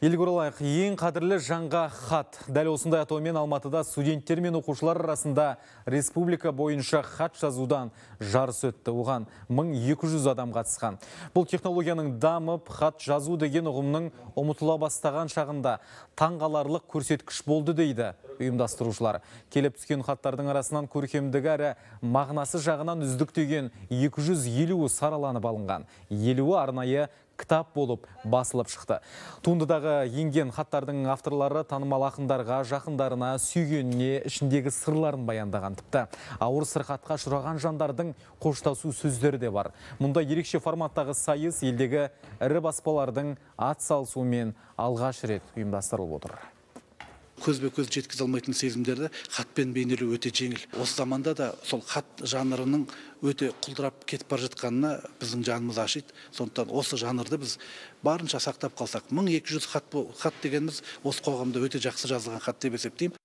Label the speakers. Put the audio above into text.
Speaker 1: Ел ең қадірлі жанға хат. Дәл осындай атаумен Алматыда студенттер мен оқушылар арасында республика бойынша қат жазудан жарыс өтті. Оған 1200 адам қатысқан. Бұл технологияның дамып, хат жазу деген ұғымның ұмытыла бастаған шағында таңғаларлық көрсеткіш болды дейді ұйымдастырушылар. Келіп түскен хаттардың арасынан көркемдігі әрі мағынасы жағынан үздіктеген деген у сараланып алынған. 50 арнайы кітап болып басылып шықты. Туындыдағы еңген хаттардың авторлары танымал ақындарға, жақындарына, сүйгеніне ішіндегі сырларын баяндаған тіпті. Ауыр сырқатқа ұшыраған жандардың қоштасу сөздері де бар. Мұнда ерекше форматтағы сайыс елдегі ірі баспалардың ат салысуымен алғаш рет ұйымдастырылып отыр
Speaker 2: көзбе көз жеткізе алмайтын сезімдерді хатпен бейнелеу өте жеңіл осы заманда да сол хат жанрының өте құлдырап кетіп бара жатқанына біздің жанымыз ашиды сондықтан осы жанрды біз барынша сақтап қалсақ 1200 хат, хат дегеніміз осы қоғамда өте жақсы жазылған хат деп есептеймін